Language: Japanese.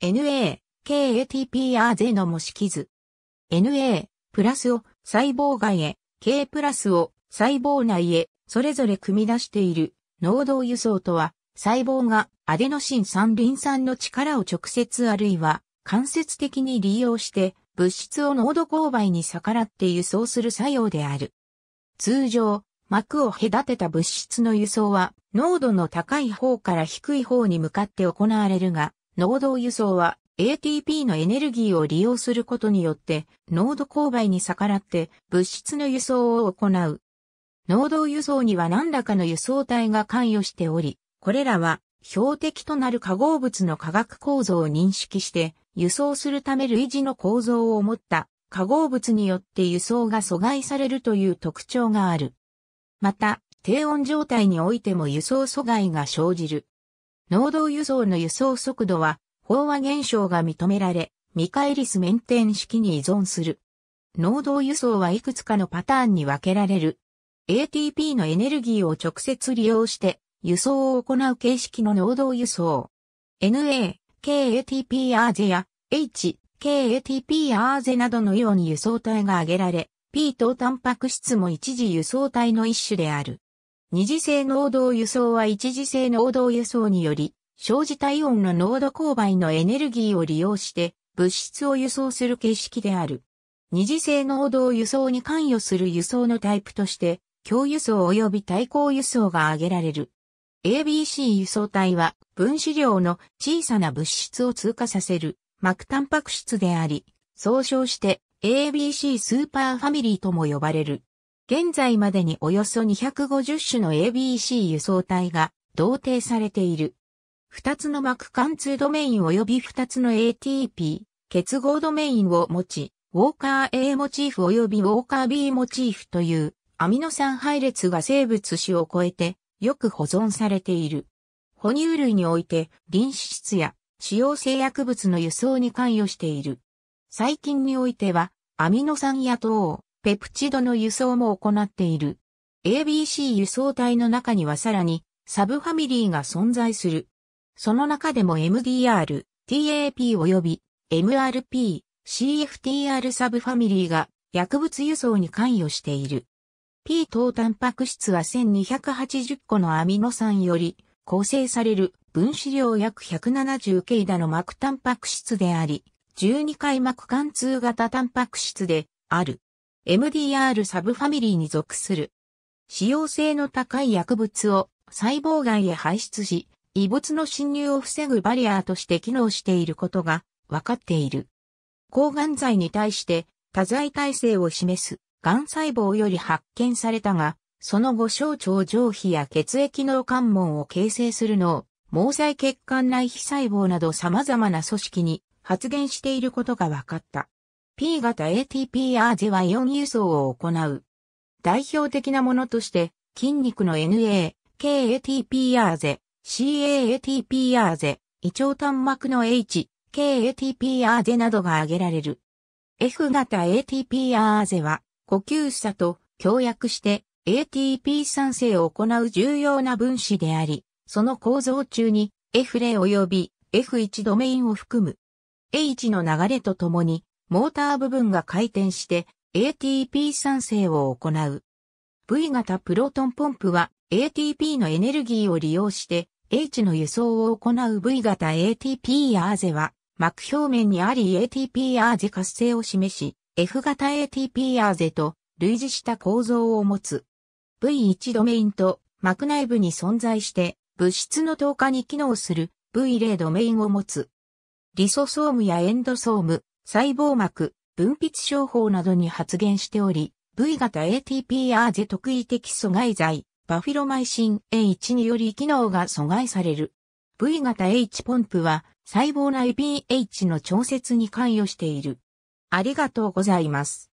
NA、KATPR ゼの模式図。NA、プラスを細胞外へ、K プラスを細胞内へ、それぞれ組み出している、濃度輸送とは、細胞がアデノシン酸リン酸の力を直接あるいは間接的に利用して物質を濃度勾配に逆らって輸送する作用である。通常、膜を隔てた物質の輸送は濃度の高い方から低い方に向かって行われるが、濃度輸送は ATP のエネルギーを利用することによって濃度勾配に逆らって物質の輸送を行う。濃度輸送には何らかの輸送体が関与しており、これらは標的となる化合物の化学構造を認識して輸送するため類似の構造を持った化合物によって輸送が阻害されるという特徴がある。また、低温状態においても輸送阻害が生じる能動輸送の輸送速度は、飽和現象が認められ、カ返りスメンテン式に依存する。能動輸送はいくつかのパターンに分けられる。ATP のエネルギーを直接利用して輸送を行う形式の能動輸送。NA、KATPRZ や H、KATPRZ などのように輸送体が挙げられ、P 等タンパク質も一時輸送体の一種である。二次性濃度輸送は一次性濃度輸送により、生じた温の濃度勾配のエネルギーを利用して物質を輸送する形式である。二次性濃度輸送に関与する輸送のタイプとして、共輸送及び対抗輸送が挙げられる。ABC 輸送体は分子量の小さな物質を通過させる膜タンパク質であり、総称して ABC スーパーファミリーとも呼ばれる。現在までにおよそ250種の ABC 輸送体が同定されている。2つの膜貫通ドメイン及び2つの ATP 結合ドメインを持ち、ウォーカー A モチーフ及びウォーカー B モチーフというアミノ酸配列が生物種を超えてよく保存されている。哺乳類において臨脂質や使用製薬物の輸送に関与している。最近においてはアミノ酸や糖、ペプチドの輸送も行っている。ABC 輸送体の中にはさらにサブファミリーが存在する。その中でも MDR、TAP 及び MRP、CFTR サブファミリーが薬物輸送に関与している。P 等タンパク質は1280個のアミノ酸より構成される分子量約 170K だの膜タンパク質であり、12回膜貫通型タンパク質である。MDR サブファミリーに属する。使用性の高い薬物を細胞外へ排出し、異物の侵入を防ぐバリアーとして機能していることが分かっている。抗がん剤に対して多剤耐性を示す癌細胞より発見されたが、その後小腸上皮や血液の関門を形成するのを毛細血管内皮細胞など様々な組織に発現していることが分かった。P 型 a t p r ゼはイオン輸送を行う。代表的なものとして、筋肉の NA、k a t p r ゼ、c a a t p r ゼ、胃腸端膜の H、k a t p r ゼなどが挙げられる。F 型 a t p r ゼは、呼吸差と協約して ATP 酸性を行う重要な分子であり、その構造中に F0 及び F1 ドメインを含む。H の流れとともにモーター部分が回転して ATP 産生を行う。V 型プロトンポンプは ATP のエネルギーを利用して H の輸送を行う V 型 ATP アーゼは膜表面にあり ATP アーゼ活性を示し F 型 ATP アーゼと類似した構造を持つ。V1 ドメインと膜内部に存在して物質の透過に機能する V0 ドメインを持つ。リソソームやエンドソーム、細胞膜、分泌症法などに発現しており、V 型 a t p r s 特異的阻害剤、バフィロマイシン A1 により機能が阻害される。V 型 H ポンプは細胞内 pH の調節に関与している。ありがとうございます。